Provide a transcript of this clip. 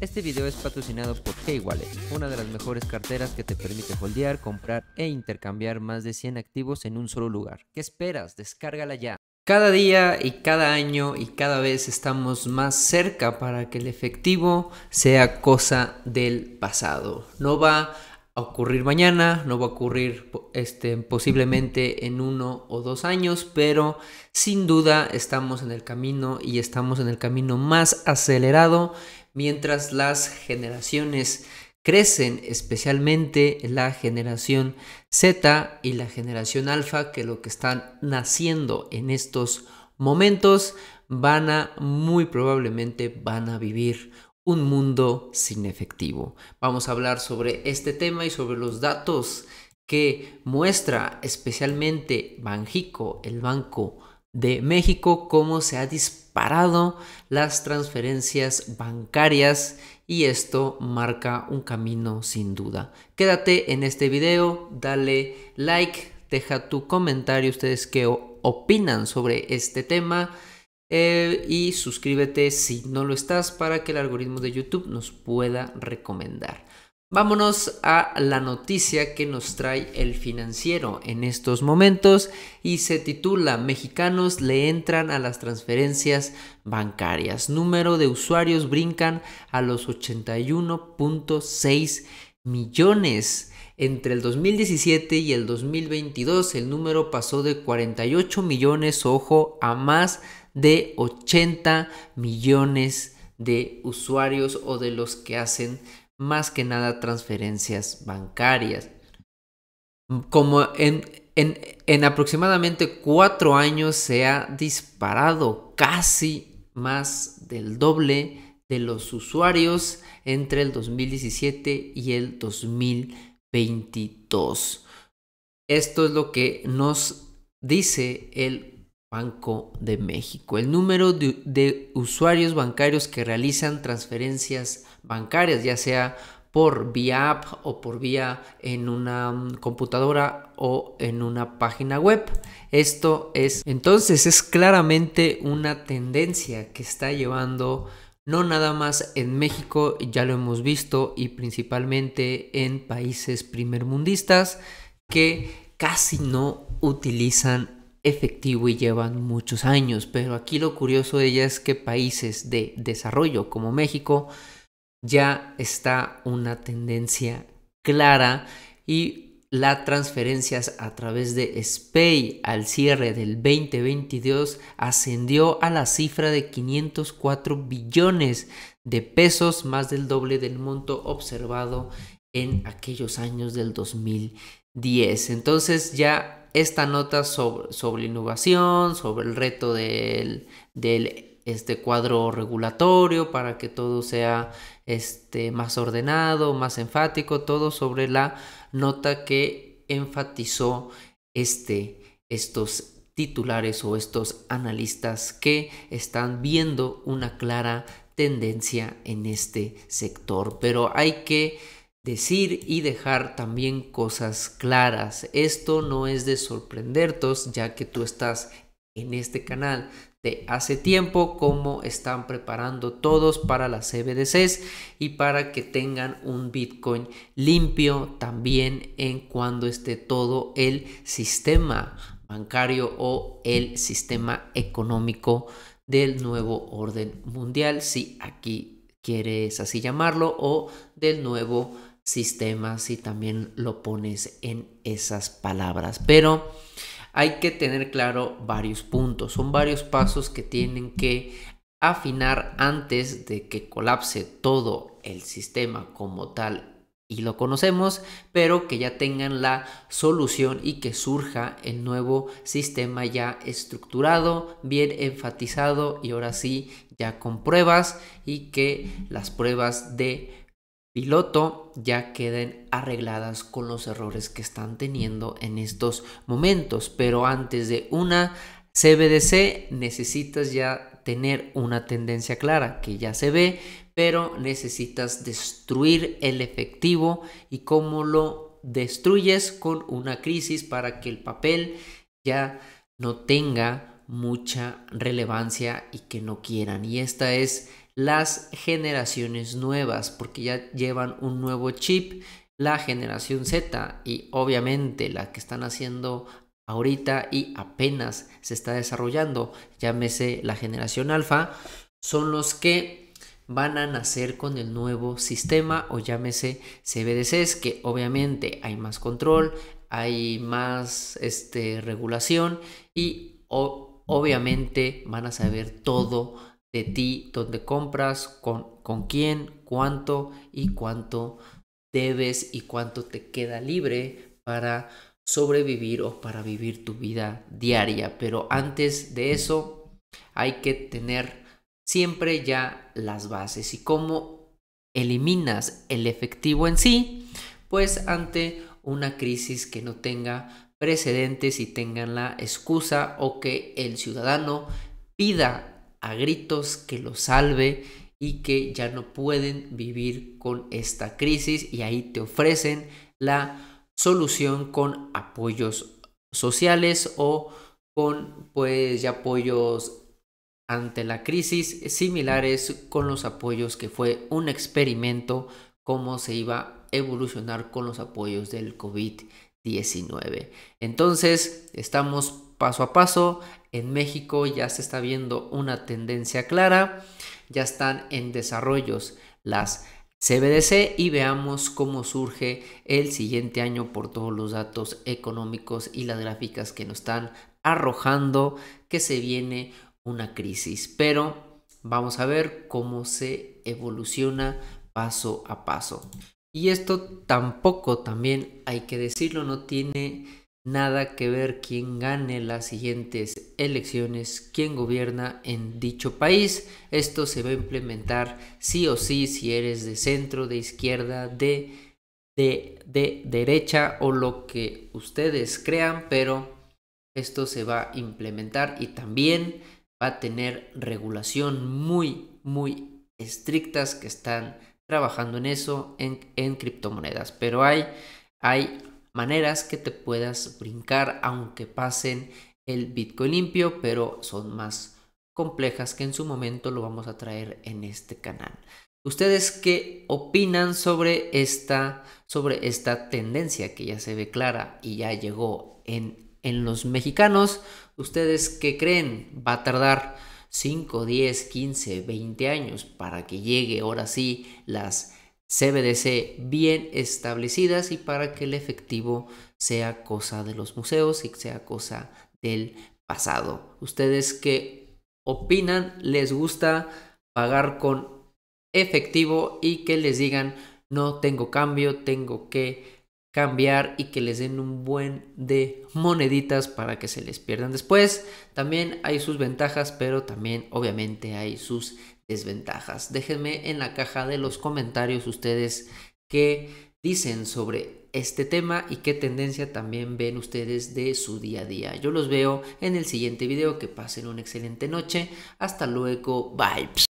Este video es patrocinado por Keywallet, una de las mejores carteras que te permite holdear, comprar e intercambiar más de 100 activos en un solo lugar. ¿Qué esperas? Descárgala ya. Cada día y cada año y cada vez estamos más cerca para que el efectivo sea cosa del pasado. No va a ocurrir mañana, no va a ocurrir este, posiblemente en uno o dos años, pero sin duda estamos en el camino y estamos en el camino más acelerado mientras las generaciones crecen, especialmente la generación Z y la generación alfa, que lo que están naciendo en estos momentos van a muy probablemente van a vivir un mundo sin efectivo. Vamos a hablar sobre este tema y sobre los datos que muestra especialmente Banjico, el Banco de México, cómo se ha disparado las transferencias bancarias y esto marca un camino sin duda. Quédate en este video, dale like, deja tu comentario, ustedes qué opinan sobre este tema. Eh, y suscríbete si no lo estás para que el algoritmo de YouTube nos pueda recomendar. Vámonos a la noticia que nos trae el financiero en estos momentos y se titula Mexicanos le entran a las transferencias bancarias. Número de usuarios brincan a los 81.6 millones. Entre el 2017 y el 2022 el número pasó de 48 millones, ojo, a más de 80 millones de usuarios o de los que hacen más que nada transferencias bancarias. Como en, aproximadamente cuatro años se ha disparado casi más del doble de los usuarios entre el 2017 y el 2022. Esto es lo que nos dice el Banco de México. El número de, de usuarios bancarios que realizan transferencias bancarias, ya sea por vía app o por vía en una mm, computadora o en una página web. Esto es entonces es claramente una tendencia que está llevando no nada más en México, ya lo hemos visto y principalmente en países primermundistas que casi no utilizan efectivo y llevan muchos años, pero aquí lo curioso de ella es que países de desarrollo como México ya está una tendencia clara y las transferencias a través de SPEI al cierre del 2022 ascendió a la cifra de 504 billones de pesos, más del doble del monto observado en aquellos años del 2010. Entonces ya esta nota sobre, sobre innovación, sobre el reto del, del este cuadro regulatorio para que todo sea este, más ordenado, más enfático, todo sobre la nota que enfatizó este, estos titulares o estos analistas que están viendo una clara tendencia en este sector. Pero hay que decir y dejar también cosas claras. Esto no es de sorprendertos ya que tú estás en este canal de hace tiempo cómo están preparando todos para las CBDCs y para que tengan un Bitcoin limpio también en cuando esté todo el sistema bancario o el sistema económico del nuevo orden mundial, si aquí quieres así llamarlo, o del nuevo sistema, si también lo pones en esas palabras. Pero hay que tener claro varios puntos. Son varios pasos que tienen que afinar antes de que colapse todo el sistema como tal y lo conocemos, pero que ya tengan la solución y que surja el nuevo sistema ya estructurado, bien enfatizado y ahora sí ya con pruebas y que las pruebas de piloto ya queden arregladas con los errores que están teniendo en estos momentos. Pero antes de una CBDC necesitas ya tener una tendencia clara que ya se ve, pero necesitas destruir el efectivo y cómo lo destruyes con una crisis para que el papel ya no tenga mucha relevancia y que no quieran. Y esta es las generaciones nuevas, porque ya llevan un nuevo chip, la generación Z y obviamente la que están haciendo ahorita y apenas se está desarrollando, llámese la generación alfa, son los que van a nacer con el nuevo sistema o llámese CBDCs, que obviamente hay más control, hay más este, regulación y obviamente van a saber todo de ti, dónde compras, con, con quién, cuánto y cuánto debes y cuánto te queda libre para sobrevivir o para vivir tu vida diaria. Pero antes de eso hay que tener siempre ya las bases. ¿Y cómo eliminas el efectivo en sí? Pues ante una crisis que no tenga precedentes y tengan la excusa o que el ciudadano pida a gritos que lo salve y que ya no pueden vivir con esta crisis y ahí te ofrecen la solución con apoyos sociales o con pues ya apoyos ante la crisis similares con los apoyos que fue un experimento cómo se iba a evolucionar con los apoyos del COVID-19. Entonces, estamos paso a paso. En México ya se está viendo una tendencia clara, ya están en desarrollos las CBDC y veamos cómo surge el siguiente año por todos los datos económicos y las gráficas que nos están arrojando que se viene una crisis. Pero vamos a ver cómo se evoluciona paso a paso. Y esto tampoco también hay que decirlo, no tiene nada que ver quién gane las siguientes elecciones, quién gobierna en dicho país. Esto se va a implementar sí o sí si eres de centro, de izquierda, de, de, de derecha o lo que ustedes crean, pero esto se va a implementar y también va a tener regulación muy, muy estrictas que están trabajando en eso en, en criptomonedas. Pero hay, hay maneras que te puedas brincar aunque pasen el Bitcoin limpio, pero son más complejas que en su momento lo vamos a traer en este canal. ¿Ustedes qué opinan sobre esta, sobre esta tendencia que ya se ve clara y ya llegó en, en los mexicanos? ¿Ustedes qué creen? ¿Va a tardar 5, 10, 15, 20 años para que llegue ahora sí las CBDC bien establecidas y para que el efectivo sea cosa de los museos y sea cosa del pasado. ¿Ustedes qué opinan? ¿Les gusta pagar con efectivo y que les digan no tengo cambio, tengo que cambiar y que les den un buen de moneditas para que se les pierdan después. También hay sus ventajas, pero también obviamente hay sus desventajas. Déjenme en la caja de los comentarios ustedes qué dicen sobre este tema y qué tendencia también ven ustedes de su día a día. Yo los veo en el siguiente video. Que pasen una excelente noche. Hasta luego. Bye.